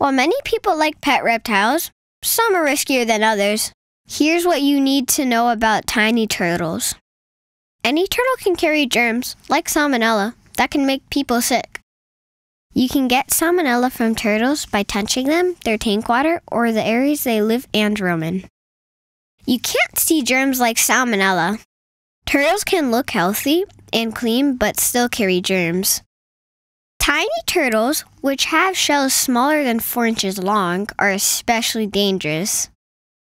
While many people like pet reptiles, some are riskier than others. Here's what you need to know about tiny turtles. Any turtle can carry germs, like salmonella, that can make people sick. You can get salmonella from turtles by touching them, their tank water, or the areas they live and roam in. You can't see germs like salmonella. Turtles can look healthy and clean but still carry germs. Tiny turtles, which have shells smaller than 4 inches long, are especially dangerous.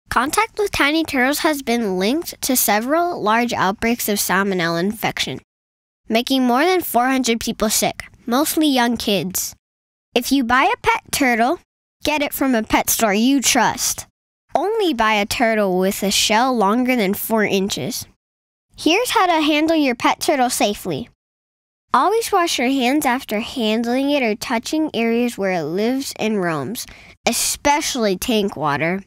Contact with tiny turtles has been linked to several large outbreaks of salmonella infection, making more than 400 people sick, mostly young kids. If you buy a pet turtle, get it from a pet store you trust. Only buy a turtle with a shell longer than 4 inches. Here's how to handle your pet turtle safely. Always wash your hands after handling it or touching areas where it lives and roams, especially tank water.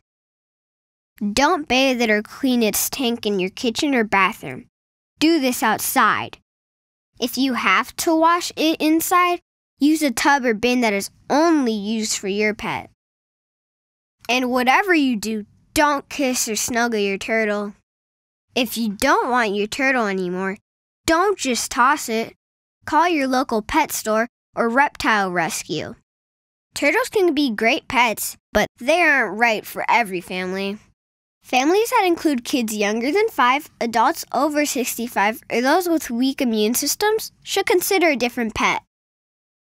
Don't bathe it or clean its tank in your kitchen or bathroom. Do this outside. If you have to wash it inside, use a tub or bin that is only used for your pet. And whatever you do, don't kiss or snuggle your turtle. If you don't want your turtle anymore, don't just toss it call your local pet store or reptile rescue. Turtles can be great pets, but they aren't right for every family. Families that include kids younger than 5, adults over 65, or those with weak immune systems should consider a different pet.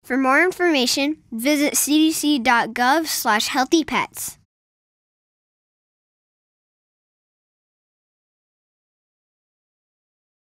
For more information, visit cdc.gov/healthypets.